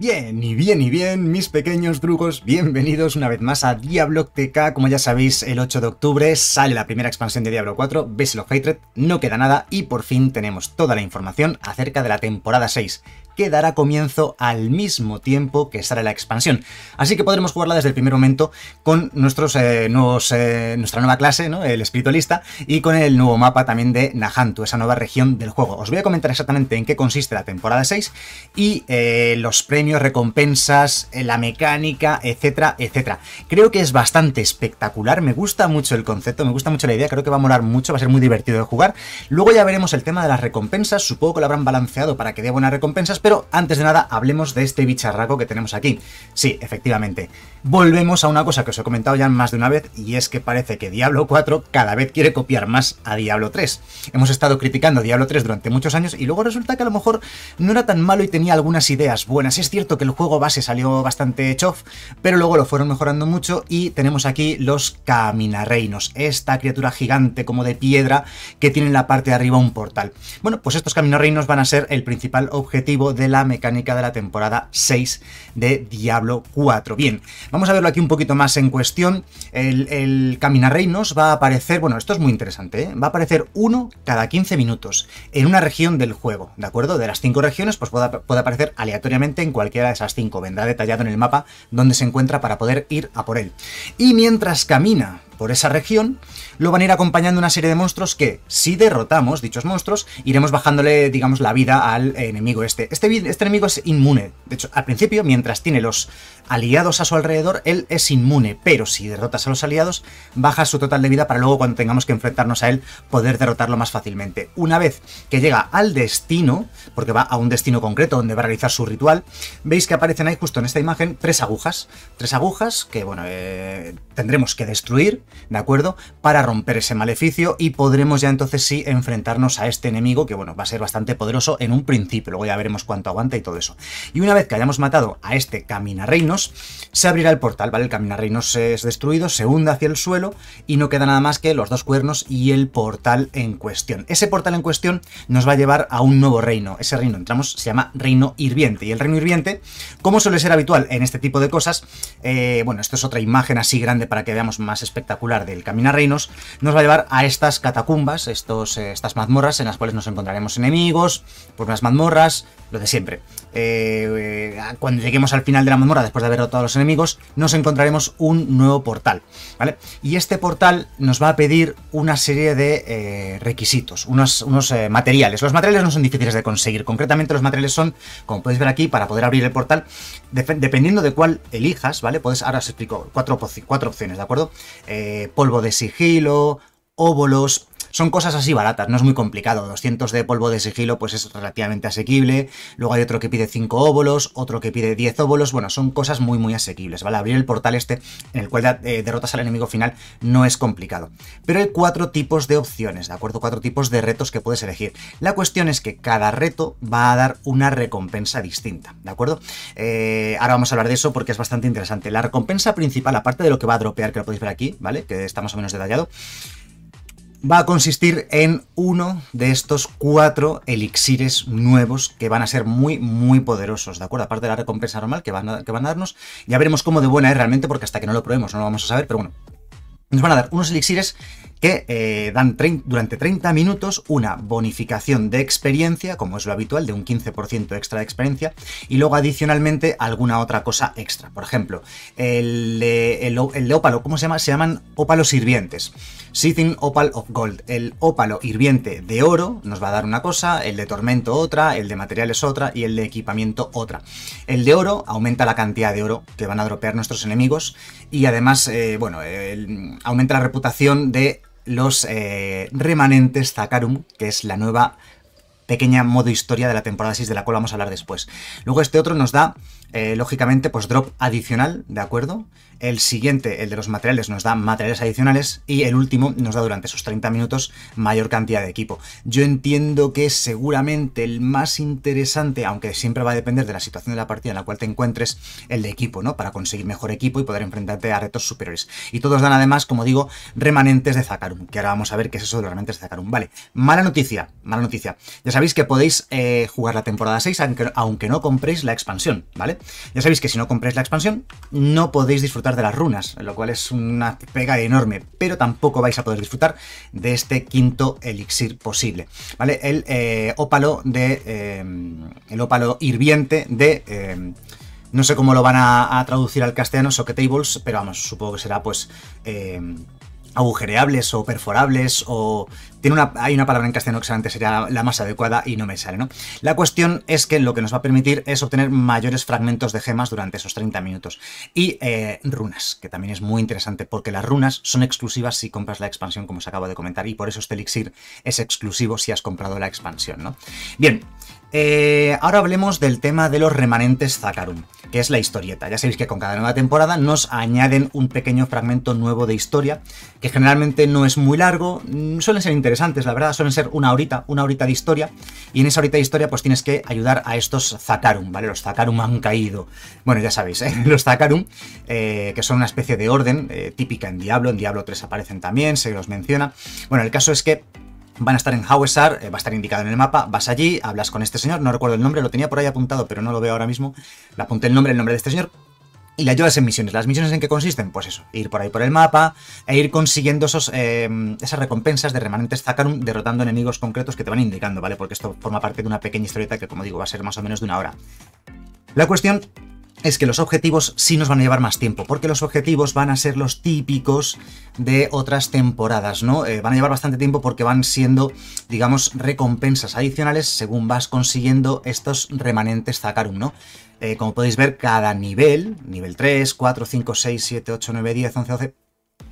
Bien, y bien, y bien, mis pequeños drugos, bienvenidos una vez más a Diablo TK. Como ya sabéis, el 8 de octubre sale la primera expansión de Diablo 4, Vessel of Hatred, no queda nada y por fin tenemos toda la información acerca de la temporada 6 que dará comienzo al mismo tiempo que estará la expansión. Así que podremos jugarla desde el primer momento con nuestros, eh, eh, nuestra nueva clase, ¿no? el espiritualista, y con el nuevo mapa también de Nahantu, esa nueva región del juego. Os voy a comentar exactamente en qué consiste la temporada 6 y eh, los premios, recompensas, la mecánica, etcétera, etcétera. Creo que es bastante espectacular, me gusta mucho el concepto, me gusta mucho la idea, creo que va a molar mucho, va a ser muy divertido de jugar. Luego ya veremos el tema de las recompensas, supongo que lo habrán balanceado para que dé buenas recompensas, pero pero antes de nada, hablemos de este bicharraco que tenemos aquí. Sí, efectivamente, volvemos a una cosa que os he comentado ya más de una vez, y es que parece que Diablo 4 cada vez quiere copiar más a Diablo 3. Hemos estado criticando Diablo 3 durante muchos años y luego resulta que a lo mejor no era tan malo y tenía algunas ideas buenas. Es cierto que el juego base salió bastante chof, pero luego lo fueron mejorando mucho y tenemos aquí los caminarreinos, esta criatura gigante como de piedra que tiene en la parte de arriba un portal. Bueno, pues estos caminarreinos van a ser el principal objetivo de la mecánica de la temporada 6 de Diablo 4. Bien, Vamos a verlo aquí un poquito más en cuestión. El, el Caminarreinos va a aparecer, bueno, esto es muy interesante, ¿eh? va a aparecer uno cada 15 minutos en una región del juego, ¿de acuerdo? De las cinco regiones, pues puede, puede aparecer aleatoriamente en cualquiera de esas cinco. Vendrá detallado en el mapa donde se encuentra para poder ir a por él. Y mientras camina por esa región, lo van a ir acompañando una serie de monstruos que, si derrotamos dichos monstruos, iremos bajándole, digamos, la vida al enemigo este. Este, este enemigo es inmune. De hecho, al principio, mientras tiene los aliados a su alrededor, él es inmune, pero si derrotas a los aliados, baja su total de vida para luego cuando tengamos que enfrentarnos a él, poder derrotarlo más fácilmente. Una vez que llega al destino, porque va a un destino concreto donde va a realizar su ritual, veis que aparecen ahí justo en esta imagen tres agujas. Tres agujas que, bueno, eh, tendremos que destruir ¿de acuerdo? Para romper ese maleficio y podremos ya entonces sí enfrentarnos a este enemigo que, bueno, va a ser bastante poderoso en un principio, luego ya veremos cuánto aguanta y todo eso. Y una vez que hayamos matado a este Caminarreinos, se abrirá el portal, ¿vale? El Caminarreinos es destruido, se hunde hacia el suelo y no queda nada más que los dos cuernos y el portal en cuestión. Ese portal en cuestión nos va a llevar a un nuevo reino. Ese reino, entramos, se llama Reino Hirviente. Y el Reino Hirviente, como suele ser habitual en este tipo de cosas, eh, bueno, esto es otra imagen así grande para que veamos más espectacular del Caminar Reinos nos va a llevar a estas catacumbas, estos, eh, estas mazmorras en las cuales nos encontraremos enemigos, por pues unas mazmorras, lo de siempre. Eh, eh, cuando lleguemos al final de la memoria después de haber rotado a los enemigos, nos encontraremos un nuevo portal, ¿vale? Y este portal nos va a pedir una serie de eh, requisitos, unos, unos materiales. Los materiales no son difíciles de conseguir, concretamente los materiales son, como podéis ver aquí, para poder abrir el portal, dependiendo de cuál elijas, ¿vale? Puedes, ahora os explico, cuatro, cuatro opciones, ¿de acuerdo? polvo de sigilo, óvolos, son cosas así baratas, no es muy complicado. 200 de polvo de sigilo pues es relativamente asequible. Luego hay otro que pide 5 óbolos. otro que pide 10 óvulos. Bueno, son cosas muy muy asequibles, ¿vale? Abrir el portal este en el cual eh, derrotas al enemigo final no es complicado. Pero hay cuatro tipos de opciones, ¿de acuerdo? Cuatro tipos de retos que puedes elegir. La cuestión es que cada reto va a dar una recompensa distinta, ¿de acuerdo? Eh, ahora vamos a hablar de eso porque es bastante interesante. La recompensa principal, aparte de lo que va a dropear, que lo podéis ver aquí, ¿vale? Que está más o menos detallado va a consistir en uno de estos cuatro elixires nuevos que van a ser muy, muy poderosos, ¿de acuerdo? Aparte de la recompensa normal que van a, que van a darnos, ya veremos cómo de buena es realmente, porque hasta que no lo probemos no lo vamos a saber, pero bueno, nos van a dar unos elixires que eh, dan durante 30 minutos una bonificación de experiencia, como es lo habitual, de un 15% extra de experiencia, y luego adicionalmente alguna otra cosa extra. Por ejemplo, el, eh, el, de ópalo, ¿cómo se llama? Se llaman ópalos sirvientes. Sitting Opal of Gold. El ópalo hirviente de oro nos va a dar una cosa, el de tormento otra, el de materiales otra y el de equipamiento otra. El de oro aumenta la cantidad de oro que van a dropear nuestros enemigos y además, eh, bueno, el, aumenta la reputación de los eh, remanentes Zacarum, que es la nueva pequeña modo historia de la temporada 6, de la cual vamos a hablar después. Luego este otro nos da eh, lógicamente, pues drop adicional, ¿de acuerdo? El siguiente, el de los materiales, nos da materiales adicionales y el último nos da durante esos 30 minutos mayor cantidad de equipo. Yo entiendo que seguramente el más interesante, aunque siempre va a depender de la situación de la partida en la cual te encuentres, el de equipo, ¿no? Para conseguir mejor equipo y poder enfrentarte a retos superiores. Y todos dan además, como digo, remanentes de Zakarum, que ahora vamos a ver qué es eso de los remanentes de Zakarum. Vale, mala noticia, mala noticia. Ya sabéis que podéis eh, jugar la temporada 6 aunque no compréis la expansión, ¿vale? Ya sabéis que si no compráis la expansión, no podéis disfrutar de las runas, lo cual es una pega enorme, pero tampoco vais a poder disfrutar de este quinto elixir posible. ¿Vale? El eh, ópalo de. Eh, el ópalo hirviente de. Eh, no sé cómo lo van a, traducir al castellano, socket pero vamos, supongo que será pues agujereables o perforables o tiene una, hay una palabra en castellano que sería la más adecuada y no me sale, ¿no? La cuestión es que lo que nos va a permitir es obtener mayores fragmentos de gemas durante esos 30 minutos. Y eh, runas, que también es muy interesante, porque las runas son exclusivas si compras la expansión, como os acabo de comentar, y por eso este elixir es exclusivo si has comprado la expansión, ¿no? Bien, eh, ahora hablemos del tema de los remanentes Zacarum, que es la historieta. Ya sabéis que con cada nueva temporada nos añaden un pequeño fragmento nuevo de historia, que generalmente no es muy largo, mm, suelen ser interesantes, la verdad, suelen ser una horita, una horita de historia, y en esa horita de historia pues tienes que ayudar a estos Zakarum, ¿vale? Los Zakarum han caído. Bueno, ya sabéis, ¿eh? los Zacarum eh, que son una especie de orden eh, típica en Diablo, en Diablo 3 aparecen también, se los menciona. Bueno, el caso es que Van a estar en Howesar, eh, va a estar indicado en el mapa, vas allí, hablas con este señor, no recuerdo el nombre, lo tenía por ahí apuntado, pero no lo veo ahora mismo. Le apunté el nombre, el nombre de este señor, y le ayudas en misiones. ¿Las misiones en qué consisten? Pues eso, ir por ahí por el mapa e ir consiguiendo esos, em, esas recompensas de remanentes Zacarum derrotando enemigos concretos que te van indicando, ¿vale? Porque esto forma parte de una pequeña historieta que, como digo, va a ser más o menos de una hora. La cuestión es que los objetivos sí nos van a llevar más tiempo, porque los objetivos van a ser los típicos de otras temporadas, ¿no? Eh, van a llevar bastante tiempo porque van siendo, digamos, recompensas adicionales según vas consiguiendo estos remanentes Zakarum, ¿no? Eh, como podéis ver, cada nivel, nivel 3, 4, 5, 6, 7, 8, 9, 10, 11, 12,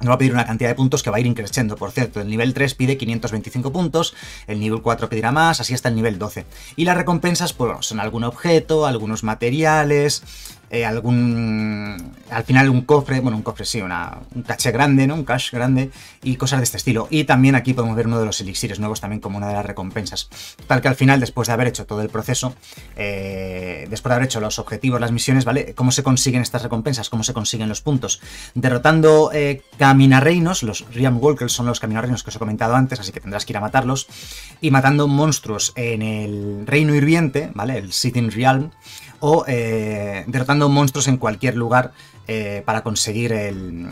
nos va a pedir una cantidad de puntos que va a ir increciendo, por cierto. El nivel 3 pide 525 puntos, el nivel 4 pedirá más, así hasta el nivel 12. Y las recompensas, pues son algún objeto, algunos materiales, eh, algún. Al final, un cofre, bueno, un cofre sí, una, un cache grande, ¿no? Un cash grande y cosas de este estilo. Y también aquí podemos ver uno de los elixires nuevos también como una de las recompensas. Tal que al final, después de haber hecho todo el proceso, eh, después de haber hecho los objetivos, las misiones, ¿vale? ¿Cómo se consiguen estas recompensas? ¿Cómo se consiguen los puntos? Derrotando eh, caminarreinos, los Riam Walkers son los caminarreinos que os he comentado antes, así que tendrás que ir a matarlos. Y matando monstruos en el Reino Hirviente, ¿vale? El Sitting Realm o eh, derrotando monstruos en cualquier lugar eh, para conseguir el,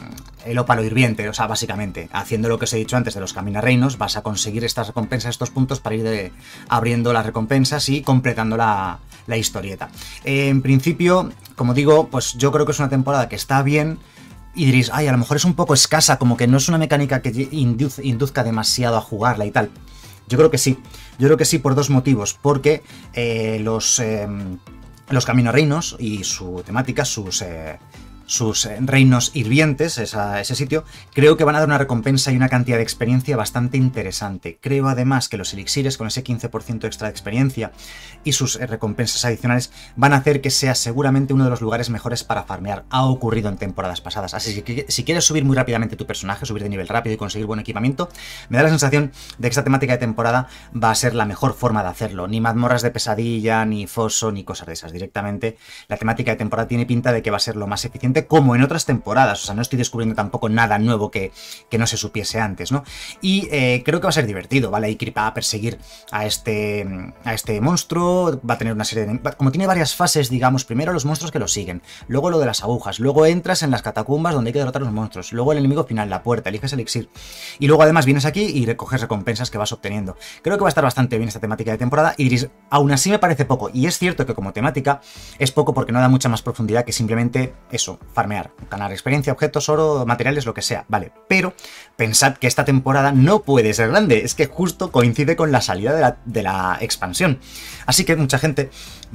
ópalo hirviente. O sea, básicamente, haciendo lo que os he dicho antes de los caminarreinos, vas a conseguir estas recompensas, estos puntos para ir abriendo las recompensas y completando la, historieta. Eh, en principio, como digo, pues yo creo que es una temporada que está bien. Y diréis, ay, a lo mejor es un poco escasa, como que no es una mecánica que induzca demasiado a jugarla y tal. Yo creo que sí. Yo creo que sí por dos motivos. Porque los, em, los Caminos Reinos y su temática, sus, eh, sus eh, reinos hirvientes, ese sitio, creo que van a dar una recompensa y una cantidad de experiencia bastante interesante. Creo además que los elixires con ese 15% extra de experiencia y sus eh, recompensas adicionales van a hacer que sea seguramente uno de los lugares mejores para farmear. Ha ocurrido en temporadas pasadas, así que si quieres subir muy rápidamente tu personaje, subir de nivel rápido y conseguir buen equipamiento, me da la sensación de que esta temática de temporada va a ser la mejor forma de hacerlo. Ni mazmorras de pesadilla, ni foso, ni cosas de esas. Directamente la temática de temporada tiene pinta de que va a ser lo más eficiente como en otras temporadas. O sea, no estoy descubriendo tampoco nada nuevo que, que no se supiese antes, ¿no? Y eh, creo que va a ser divertido, ¿vale? Kripa va a perseguir a este, a este monstruo, va a tener una serie de... Como tiene varias fases, digamos, primero los monstruos que lo siguen, luego lo de las agujas, luego entras en las catacumbas donde hay que derrotar a los monstruos, luego el enemigo final, la puerta, eliges el elixir. Y luego además vienes aquí y recoges recompensas que vas obteniendo. Creo que va a estar bastante bien esta temática de temporada y aún así me parece poco. Y es cierto que como temática es poco porque no da mucha más profundidad que simplemente eso, farmear, ganar experiencia, objetos, oro, materiales, lo que sea, vale. Pero pensad que esta temporada no puede ser grande, es que justo coincide con la salida de la, expansión. Así que mucha gente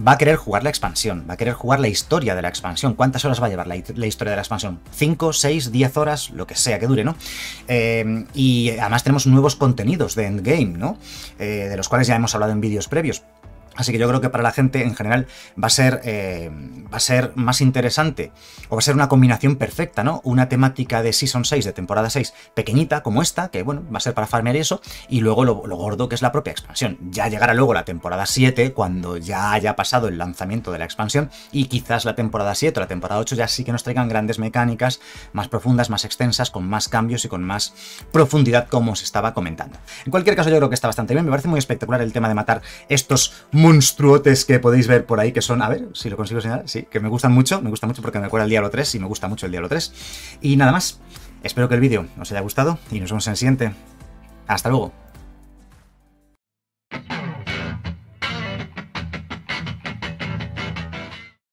va a querer jugar la expansión, va a querer jugar la historia de la expansión. ¿Cuántas horas va a llevar la, historia de la expansión? ¿5, 6, 10 horas? Lo que sea que dure, ¿no? Eh, y además tenemos nuevos contenidos de Endgame, ¿no? Eh, de los cuales ya hemos hablado en vídeos previos. Así que yo creo que para la gente en general va a ser, eh, va a ser más interesante o va a ser una combinación perfecta, ¿no? Una temática de Season 6, de temporada 6, pequeñita como esta, que bueno, va a ser para farmear eso, y luego lo, gordo que es la propia expansión. Ya llegará luego la temporada 7, cuando ya haya pasado el lanzamiento de la expansión, y quizás la temporada 7 o la temporada 8 ya sí que nos traigan grandes mecánicas más profundas, más extensas, con más cambios y con más profundidad, como os estaba comentando. En cualquier caso, yo creo que está bastante bien, me parece muy espectacular el tema de matar estos muy monstruotes que podéis ver por ahí, que son, a ver, si lo consigo señalar, sí, que me gustan mucho, me gusta mucho porque me acuerdo el Diablo 3 y me gusta mucho el Diablo 3. Y nada más, espero que el vídeo os haya gustado y nos vemos en el siguiente. Hasta luego.